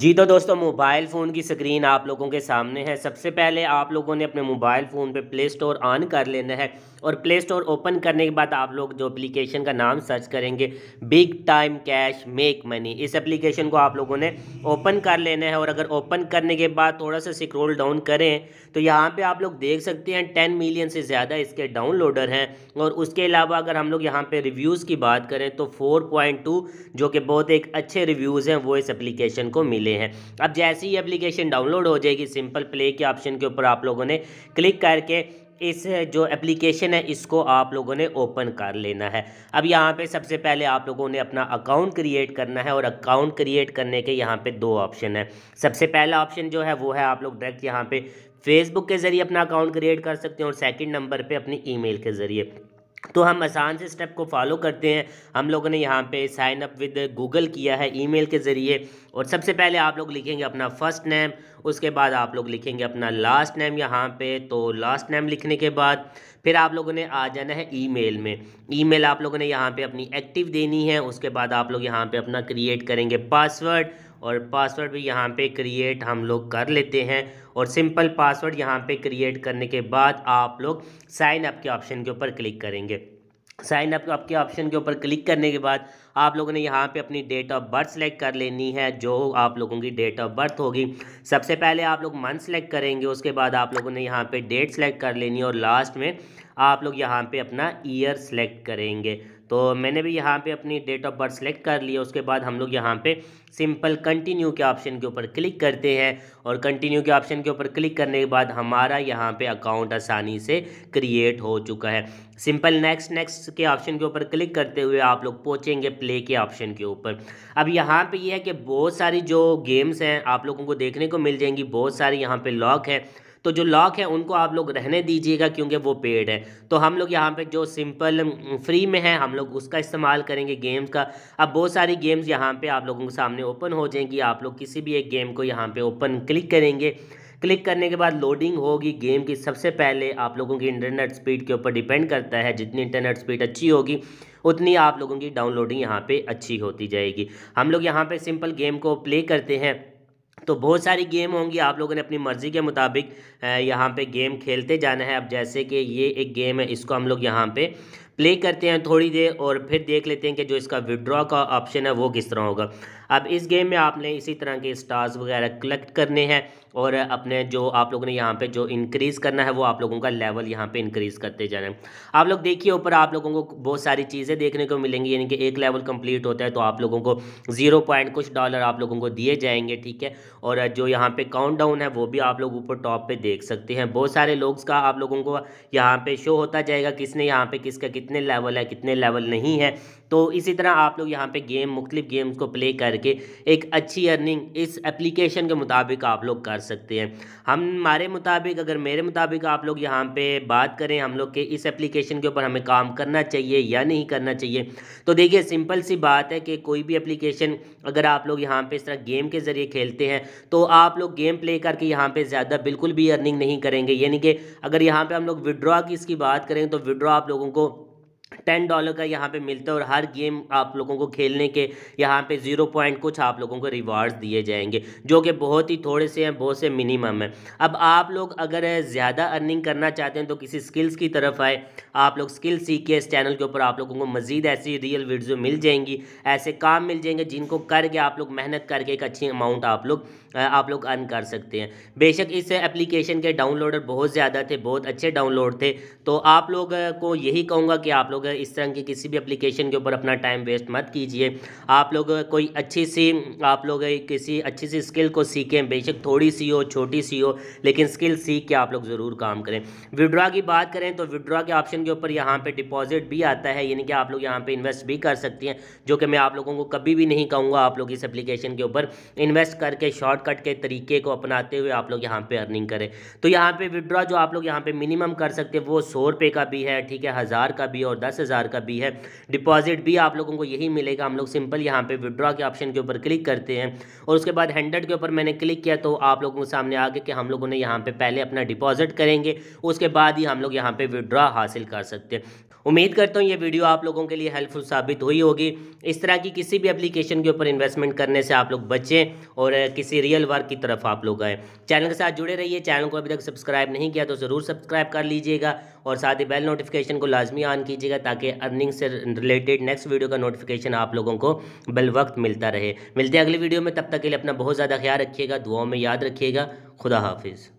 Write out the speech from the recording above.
जी तो दोस्तों mobile phone की स्क्रीन आप लोगों के सामने है सबसे पहले आप लोगों ने अपने मोबाइल फ़ोन पे प्ले स्टोर ऑन कर लेना है और प्ले स्टोर ओपन करने के बाद आप लोग जो एप्लीकेशन का नाम सर्च करेंगे big time cash make money इस एप्लीकेशन को आप लोगों ने ओपन कर लेना है और अगर ओपन करने के बाद थोड़ा सा स्क्रोल डाउन करें तो यहाँ पे आप लोग देख सकते हैं टेन मिलियन से ज़्यादा इसके डाउनलोडर हैं और उसके अलावा अगर हम लोग यहाँ पर रिव्यूज़ की बात करें तो फोर जो कि बहुत एक अच्छे रिव्यूज़ हैं वो इस एप्लीकेशन को मिले हैं अब जैसे ही एप्लीकेशन डाउनलोड हो जाएगी सिंपल प्ले के ऑप्शन के ऊपर आप लोगों ने क्लिक करके इस जो एप्लीकेशन है इसको आप लोगों ने ओपन कर लेना है अब यहाँ पे सबसे पहले आप लोगों ने अपना अकाउंट क्रिएट करना है और अकाउंट क्रिएट करने के यहाँ पे दो ऑप्शन है सबसे पहला ऑप्शन जो है वो है आप लोग डायरेक्ट यहाँ पे फेसबुक के ज़रिए अपना अकाउंट क्रिएट कर सकते हैं और सेकंड नंबर पे अपनी ईमेल के ज़रिए तो हम आसान से स्टेप को फॉलो करते हैं हम लोगों ने यहाँ पे साइन अप विद गूगल किया है ईमेल के ज़रिए और सबसे पहले आप लोग लिखेंगे अपना फ़र्स्ट नेम उसके बाद आप लोग लिखेंगे अपना लास्ट नेम यहाँ पे तो लास्ट नेम लिखने के बाद फिर आप लोगों ने आ जाना है ईमेल में ईमेल आप लोगों ने यहाँ पे अपनी एक्टिव देनी है उसके बाद आप लोग यहाँ पर अपना क्रिएट करेंगे पासवर्ड और पासवर्ड भी यहाँ पे क्रिएट हम लोग कर लेते हैं और सिंपल पासवर्ड यहाँ पे क्रिएट करने के बाद आप लोग साइन अप के ऑप्शन के ऊपर क्लिक करेंगे साइन अप आपके ऑप्शन के ऊपर क्लिक करने के बाद आप लोगों ने यहाँ पे अपनी डेट ऑफ बर्थ सेलेक्ट कर लेनी है जो आप लोगों की डेट ऑफ बर्थ होगी सबसे पहले आप लोग मंथ सेलेक्ट करेंगे उसके बाद आप लोगों ने यहाँ पे डेट सेलेक्ट कर लेनी है और लास्ट में आप लोग यहाँ पे अपना ईयर सेलेक्ट करेंगे तो मैंने भी यहाँ पे अपनी डेट ऑफ बर्थ सेलेक्ट कर लिया उसके बाद हम लोग यहाँ पे सिंपल कंटिन्यू के ऑप्शन के ऊपर क्लिक करते हैं और कंटिन्यू के ऑप्शन के ऊपर क्लिक करने के बाद हमारा यहाँ पे अकाउंट आसानी से क्रिएट हो चुका है सिंपल नेक्स्ट नेक्स्ट के ऑप्शन के ऊपर क्लिक करते हुए आप लोग पहुँचेंगे प्ले के ऑप्शन के ऊपर अब यहाँ पे ये यह है कि बहुत सारी जो गेम्स हैं आप लोगों को देखने को मिल जाएंगी बहुत सारी यहाँ पे लॉक हैं तो जो लॉक है उनको आप लोग रहने दीजिएगा क्योंकि वो पेड है तो हम लोग यहाँ पे जो सिंपल फ्री में है हम लोग उसका इस्तेमाल करेंगे गेम्स का अब बहुत सारी गेम्स यहाँ पे आप लोगों के सामने ओपन हो जाएंगी आप लोग किसी भी एक गेम को यहाँ पे ओपन क्लिक करेंगे क्लिक करने के बाद लोडिंग होगी गेम की सबसे पहले आप लोगों की इंटरनेट स्पीड के ऊपर डिपेंड करता है जितनी इंटरनेट स्पीड अच्छी होगी उतनी आप लोगों की डाउनलोडिंग यहाँ पे अच्छी होती जाएगी हम लोग यहाँ पे सिंपल गेम को प्ले करते हैं तो बहुत सारी गेम होंगी आप लोगों ने अपनी मर्ज़ी के मुताबिक यहाँ पे गेम खेलते जाना है अब जैसे कि ये एक गेम है इसको हम लोग यहाँ पे प्ले करते हैं थोड़ी देर और फिर देख लेते हैं कि जो इसका विड्रॉ का ऑप्शन है वो किस तरह होगा अब इस गेम में आपने इसी तरह के स्टार्स वगैरह कलेक्ट करने हैं और अपने जो आप लोगों ने यहाँ पे जो इंक्रीज़ करना है वो आप लोगों का लेवल यहाँ पे इंक्रीज़ करते जाना है आप लोग देखिए ऊपर आप लोगों को बहुत सारी चीज़ें देखने को मिलेंगी यानी कि एक लेवल कंप्लीट होता है तो आप लोगों को ज़ीरो पॉइंट कुछ डॉलर आप लोगों को दिए जाएंगे ठीक है और जो यहाँ पे काउंट डाउन है वो भी आप लोग ऊपर टॉप पर देख सकते हैं बहुत सारे लोग का आप लोगों को यहाँ पर शो होता जाएगा किसने यहाँ पर किसका किस कितने लेवल है कितने लेवल नहीं है तो इसी तरह आप लोग यहाँ पे गेम मुख्तलिफ गेम्स को प्ले करके एक अच्छी अर्निंग इस एप्लीकेशन के मुताबिक आप लोग कर सकते हैं हमारे मुताबिक अगर मेरे मुताबिक आप लोग यहाँ पे बात करें हम लोग के इस एप्लीकेशन के ऊपर हमें काम करना चाहिए या नहीं करना चाहिए तो देखिए सिंपल सी बात है कि कोई भी एप्लीकेशन अगर आप लोग यहाँ पे इस तरह गेम के ज़रिए खेलते हैं तो आप लोग गेम प्ले करके यहाँ पे ज़्यादा बिल्कुल भी अर्निंग नहीं करेंगे यानी कि अगर यहाँ पे हम लोग विड्रॉ की इसकी बात करें तो विड्रॉ आप लोगों को टेन डॉलर का यहाँ पे मिलता है और हर गेम आप लोगों को खेलने के यहाँ पे ज़ीरो पॉइंट कुछ आप लोगों को रिवार्ड्स दिए जाएंगे जो कि बहुत ही थोड़े से हैं बहुत से मिनिमम है अब आप लोग अगर ज़्यादा अर्निंग करना चाहते हैं तो किसी स्किल्स की तरफ आए आप लोग स्किल सीख के इस चैनल के ऊपर आप लोगों को मज़ीद ऐसी रियल वीडियो मिल जाएंगी ऐसे काम मिल जाएंगे जिनको करके आप लोग मेहनत करके एक अच्छी अमाउंट आप लोग आप लोग अर्न कर सकते हैं बेशक इस एप्लीकेशन के डाउनलोडर बहुत ज़्यादा थे बहुत अच्छे डाउनलोड थे तो आप लोग को यही कहूँगा कि आप लोग लोग इस तरह की किसी भी एप्लीकेशन के ऊपर अपना टाइम वेस्ट मत कीजिए आप लोग कोई अच्छी सी आप लोग किसी अच्छी सी स्किल को सीखें बेशक थोड़ी सी हो छोटी सी हो लेकिन स्किल सीख के आप लोग ज़रूर काम करें विड्रा की बात करें तो विड्रा के ऑप्शन के ऊपर यहाँ पर डिपॉजिट भी आता है यानी कि आप लोग यहाँ पर इन्वेस्ट भी कर सकती हैं जो कि मैं आप लोगों को कभी भी नहीं कहूँगा आप लोग इस एप्लीकेशन के ऊपर इन्वेस्ट करके शॉर्टकट के तरीके को अपनाते हुए आप लोग यहाँ पे अर्निंग करें तो यहाँ पे विड्रॉ जो आप लोग यहाँ पे मिनिमम कर सकते हैं वो सौ रुपये का भी है ठीक है हज़ार का भी और दस दस हज़ार का भी है डिपॉजिट भी आप लोगों को यही मिलेगा हम लोग सिंपल यहाँ पे विड्रॉ के ऑप्शन के ऊपर क्लिक करते हैं और उसके बाद हंड्रेड के ऊपर मैंने क्लिक किया तो आप लोगों के सामने आ गया कि हम लोगों ने यहाँ पर पहले अपना डिपॉजिट करेंगे उसके बाद ही हम लोग यहाँ पर विड्रॉ हासिल कर सकते हैं उम्मीद करता हूँ ये वीडियो आप लोगों के लिए हेल्पफुल साबित हुई होगी इस तरह की किसी भी एप्लीकेशन के ऊपर इन्वेस्टमेंट करने से आप लोग बचें और किसी रियल वर्क की तरफ आप लोग आए चैनल के साथ जुड़े रहिए चैनल को अभी तक सब्सक्राइब नहीं किया तो ज़रूर सब्सक्राइब कर लीजिएगा और साथ ही बेल नोटिफिकेशन को लाजमी ऑन कीजिएगा ताकि अर्निंग से रिलेटेड नेक्स्ट वीडियो का नोटिफिकेशन आप लोगों को बल वक्त मिलता रहे मिलते हैं अगली वीडियो में तब तक के लिए अपना बहुत ज़्यादा ख्याल रखिएगा दुआओं में याद रखिएगा खुदा हाफिज़